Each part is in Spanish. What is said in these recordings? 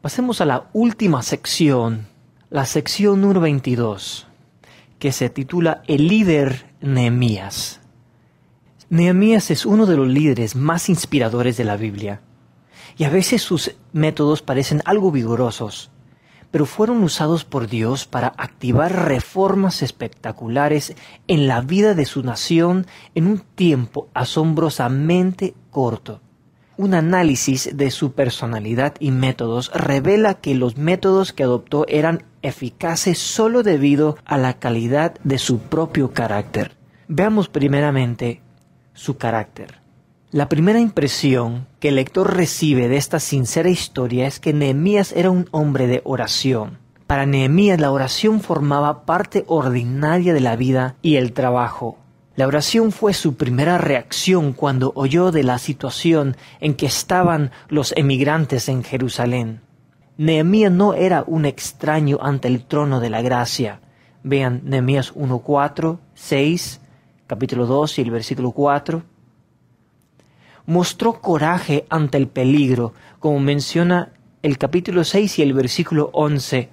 Pasemos a la última sección, la sección número 22, que se titula El líder Nehemías. Nehemías es uno de los líderes más inspiradores de la Biblia, y a veces sus métodos parecen algo vigorosos, pero fueron usados por Dios para activar reformas espectaculares en la vida de su nación en un tiempo asombrosamente corto. Un análisis de su personalidad y métodos revela que los métodos que adoptó eran eficaces solo debido a la calidad de su propio carácter. Veamos primeramente su carácter. La primera impresión que el lector recibe de esta sincera historia es que Nehemías era un hombre de oración. Para Nehemías la oración formaba parte ordinaria de la vida y el trabajo. La oración fue su primera reacción cuando oyó de la situación en que estaban los emigrantes en Jerusalén. Nehemías no era un extraño ante el trono de la gracia. Vean Nehemías 1.4, 6, capítulo 2 y el versículo 4. Mostró coraje ante el peligro, como menciona el capítulo 6 y el versículo 11.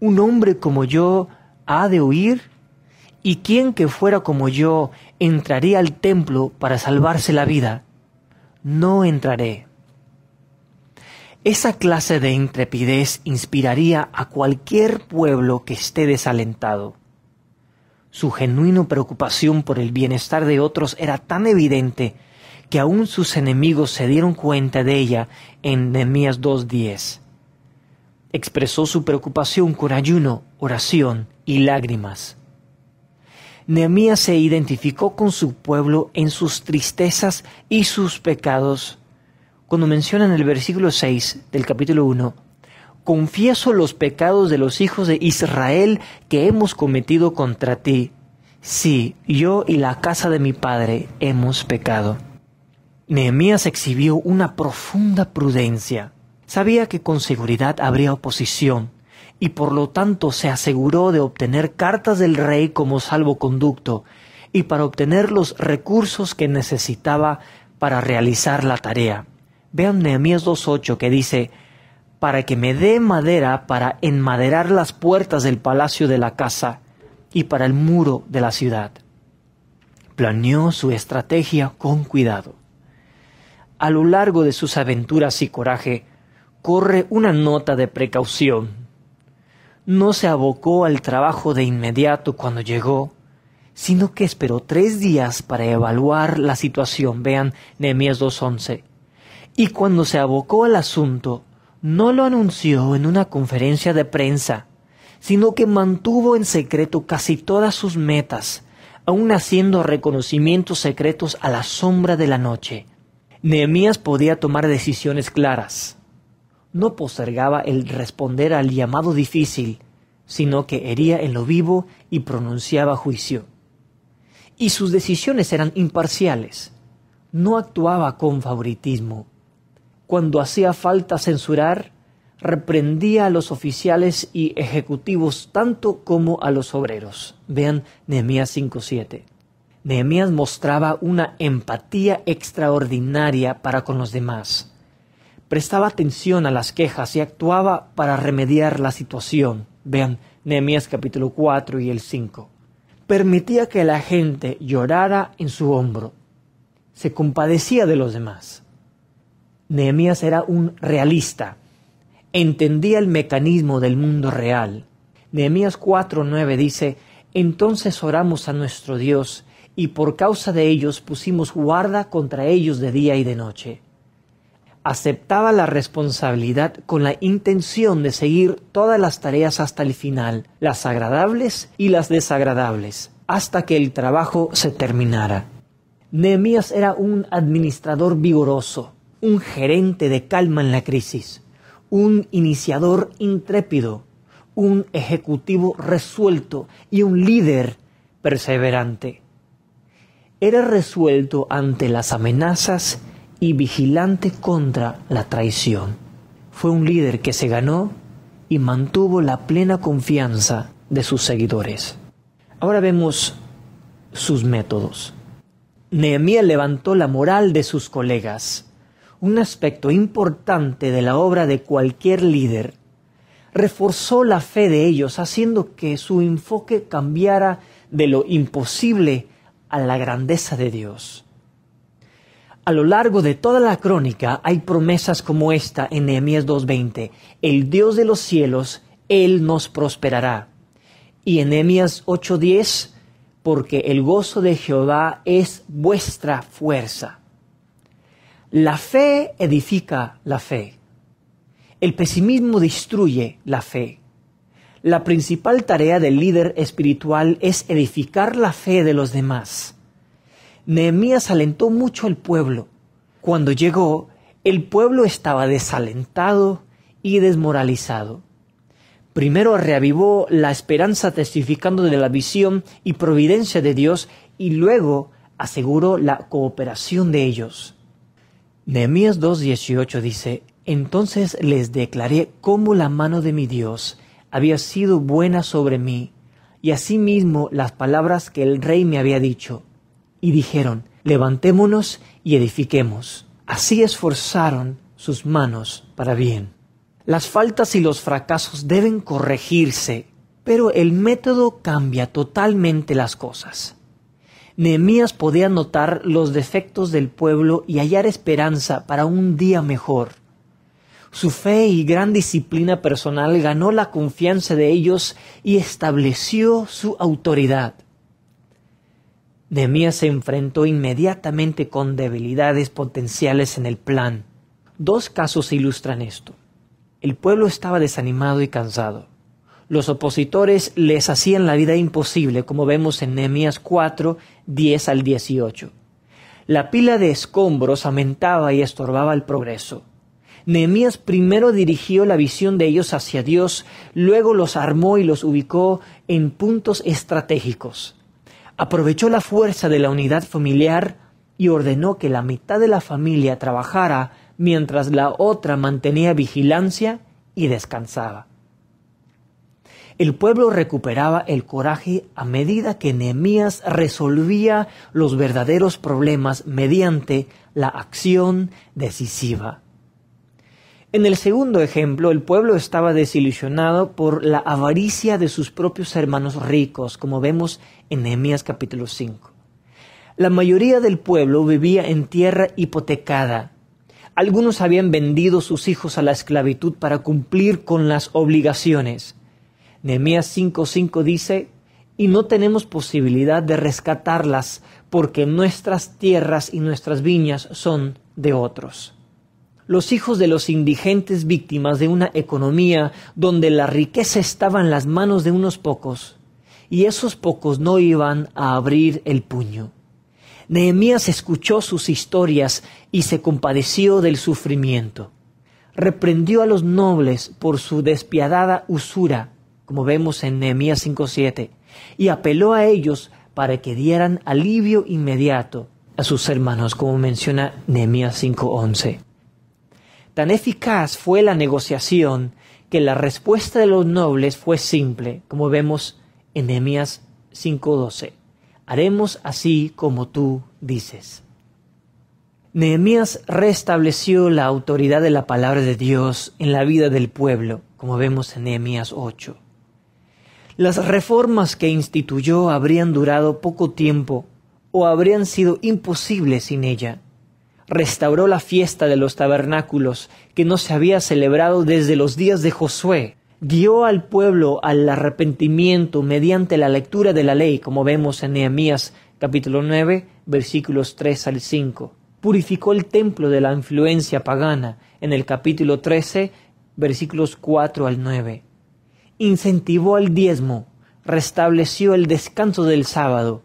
Un hombre como yo ha de huir ¿Y quién que fuera como yo entraría al templo para salvarse la vida? No entraré. Esa clase de intrepidez inspiraría a cualquier pueblo que esté desalentado. Su genuina preocupación por el bienestar de otros era tan evidente que aún sus enemigos se dieron cuenta de ella en Nehemías 2.10. Expresó su preocupación con ayuno, oración y lágrimas Nehemías se identificó con su pueblo en sus tristezas y sus pecados. Cuando menciona en el versículo 6 del capítulo 1, confieso los pecados de los hijos de Israel que hemos cometido contra ti. Sí, yo y la casa de mi padre hemos pecado. Nehemías exhibió una profunda prudencia. Sabía que con seguridad habría oposición, y por lo tanto se aseguró de obtener cartas del rey como salvoconducto y para obtener los recursos que necesitaba para realizar la tarea. Vean Nehemías 2.8 que dice, para que me dé madera para enmaderar las puertas del palacio de la casa y para el muro de la ciudad. Planeó su estrategia con cuidado. A lo largo de sus aventuras y coraje, corre una nota de precaución no se abocó al trabajo de inmediato cuando llegó, sino que esperó tres días para evaluar la situación. Vean Nehemías 2.11. Y cuando se abocó al asunto, no lo anunció en una conferencia de prensa, sino que mantuvo en secreto casi todas sus metas, aun haciendo reconocimientos secretos a la sombra de la noche. Nehemías podía tomar decisiones claras, no postergaba el responder al llamado difícil, sino que hería en lo vivo y pronunciaba juicio. Y sus decisiones eran imparciales. No actuaba con favoritismo. Cuando hacía falta censurar, reprendía a los oficiales y ejecutivos tanto como a los obreros. Vean Nehemías 5.7. Nehemías mostraba una empatía extraordinaria para con los demás prestaba atención a las quejas y actuaba para remediar la situación. Vean Nehemías capítulo 4 y el 5. Permitía que la gente llorara en su hombro. Se compadecía de los demás. Nehemías era un realista. Entendía el mecanismo del mundo real. Nehemías 4:9 dice, "Entonces oramos a nuestro Dios y por causa de ellos pusimos guarda contra ellos de día y de noche." aceptaba la responsabilidad con la intención de seguir todas las tareas hasta el final, las agradables y las desagradables, hasta que el trabajo se terminara. Nehemías era un administrador vigoroso, un gerente de calma en la crisis, un iniciador intrépido, un ejecutivo resuelto y un líder perseverante. Era resuelto ante las amenazas vigilante contra la traición. Fue un líder que se ganó y mantuvo la plena confianza de sus seguidores. Ahora vemos sus métodos. Nehemías levantó la moral de sus colegas. Un aspecto importante de la obra de cualquier líder reforzó la fe de ellos, haciendo que su enfoque cambiara de lo imposible a la grandeza de Dios. A lo largo de toda la crónica hay promesas como esta en Nehemías 2.20. El Dios de los cielos, Él nos prosperará. Y en Nehemías 8.10, porque el gozo de Jehová es vuestra fuerza. La fe edifica la fe. El pesimismo destruye la fe. La principal tarea del líder espiritual es edificar la fe de los demás Nehemías alentó mucho al pueblo. Cuando llegó, el pueblo estaba desalentado y desmoralizado. Primero reavivó la esperanza testificando de la visión y providencia de Dios y luego aseguró la cooperación de ellos. Nehemías 2.18 dice, Entonces les declaré cómo la mano de mi Dios había sido buena sobre mí, y asimismo las palabras que el rey me había dicho y dijeron, levantémonos y edifiquemos. Así esforzaron sus manos para bien. Las faltas y los fracasos deben corregirse, pero el método cambia totalmente las cosas. Nehemías podía notar los defectos del pueblo y hallar esperanza para un día mejor. Su fe y gran disciplina personal ganó la confianza de ellos y estableció su autoridad. Nehemías se enfrentó inmediatamente con debilidades potenciales en el plan. Dos casos ilustran esto. El pueblo estaba desanimado y cansado. Los opositores les hacían la vida imposible, como vemos en Nehemías 4, 10 al 18. La pila de escombros aumentaba y estorbaba el progreso. Nehemías primero dirigió la visión de ellos hacia Dios, luego los armó y los ubicó en puntos estratégicos aprovechó la fuerza de la unidad familiar y ordenó que la mitad de la familia trabajara mientras la otra mantenía vigilancia y descansaba. El pueblo recuperaba el coraje a medida que Nehemías resolvía los verdaderos problemas mediante la acción decisiva. En el segundo ejemplo, el pueblo estaba desilusionado por la avaricia de sus propios hermanos ricos, como vemos en Nehemías capítulo 5. La mayoría del pueblo vivía en tierra hipotecada. Algunos habían vendido sus hijos a la esclavitud para cumplir con las obligaciones. Nehemías 5:5 dice, "Y no tenemos posibilidad de rescatarlas, porque nuestras tierras y nuestras viñas son de otros." los hijos de los indigentes víctimas de una economía donde la riqueza estaba en las manos de unos pocos, y esos pocos no iban a abrir el puño. Nehemías escuchó sus historias y se compadeció del sufrimiento. Reprendió a los nobles por su despiadada usura, como vemos en Nehemías 5.7, y apeló a ellos para que dieran alivio inmediato a sus hermanos, como menciona Nehemías 5.11. Tan eficaz fue la negociación que la respuesta de los nobles fue simple, como vemos en Nehemías 5:12. Haremos así como tú dices. Nehemías restableció la autoridad de la palabra de Dios en la vida del pueblo, como vemos en Nehemías 8. Las reformas que instituyó habrían durado poco tiempo o habrían sido imposibles sin ella restauró la fiesta de los tabernáculos que no se había celebrado desde los días de Josué, guió al pueblo al arrepentimiento mediante la lectura de la ley, como vemos en Nehemías capítulo 9, versículos 3 al 5. Purificó el templo de la influencia pagana en el capítulo 13, versículos 4 al 9. Incentivó al diezmo, restableció el descanso del sábado,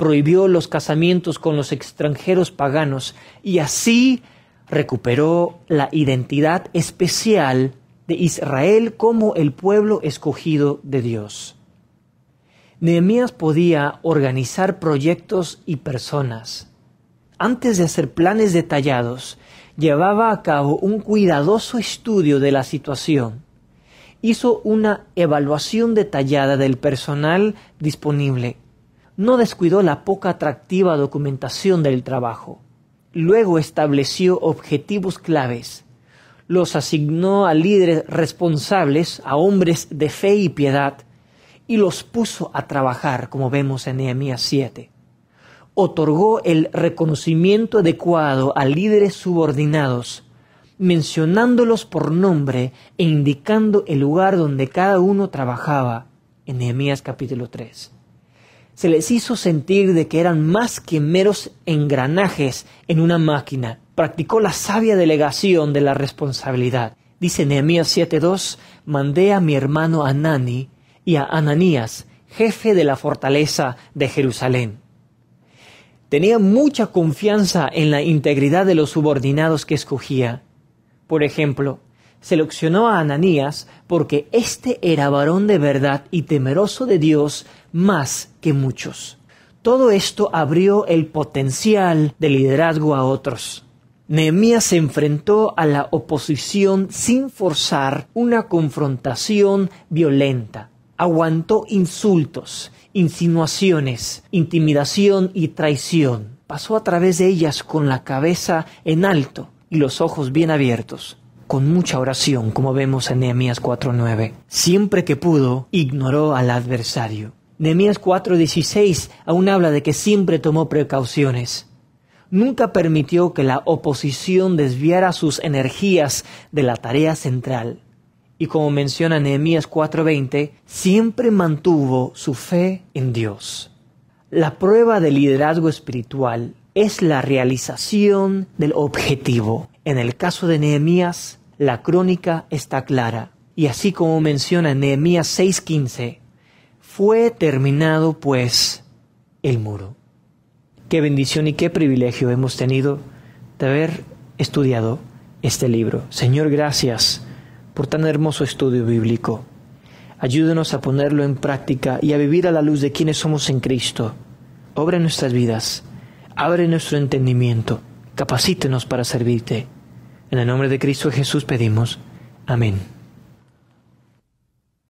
prohibió los casamientos con los extranjeros paganos y así recuperó la identidad especial de Israel como el pueblo escogido de Dios. Nehemías podía organizar proyectos y personas. Antes de hacer planes detallados, llevaba a cabo un cuidadoso estudio de la situación. Hizo una evaluación detallada del personal disponible no descuidó la poca atractiva documentación del trabajo. Luego estableció objetivos claves. Los asignó a líderes responsables, a hombres de fe y piedad, y los puso a trabajar, como vemos en Nehemías 7. Otorgó el reconocimiento adecuado a líderes subordinados, mencionándolos por nombre e indicando el lugar donde cada uno trabajaba, en Nehemías capítulo 3 se les hizo sentir de que eran más que meros engranajes en una máquina. Practicó la sabia delegación de la responsabilidad. Dice Nehemías 7:2, mandé a mi hermano Anani y a Ananías, jefe de la fortaleza de Jerusalén. Tenía mucha confianza en la integridad de los subordinados que escogía. Por ejemplo, seleccionó a Ananías porque éste era varón de verdad y temeroso de Dios más que muchos. Todo esto abrió el potencial de liderazgo a otros. Nehemías se enfrentó a la oposición sin forzar una confrontación violenta. Aguantó insultos, insinuaciones, intimidación y traición. Pasó a través de ellas con la cabeza en alto y los ojos bien abiertos con mucha oración, como vemos en Nehemías 4:9. Siempre que pudo, ignoró al adversario. Nehemías 4:16 aún habla de que siempre tomó precauciones. Nunca permitió que la oposición desviara sus energías de la tarea central. Y como menciona Nehemías 4:20, siempre mantuvo su fe en Dios. La prueba de liderazgo espiritual es la realización del objetivo. En el caso de Nehemías, la crónica está clara, y así como menciona Nehemías 6:15, fue terminado pues el muro. Qué bendición y qué privilegio hemos tenido de haber estudiado este libro. Señor, gracias por tan hermoso estudio bíblico. Ayúdenos a ponerlo en práctica y a vivir a la luz de quienes somos en Cristo. Obra nuestras vidas, abre nuestro entendimiento, capacítenos para servirte. En el nombre de Cristo Jesús pedimos. Amén.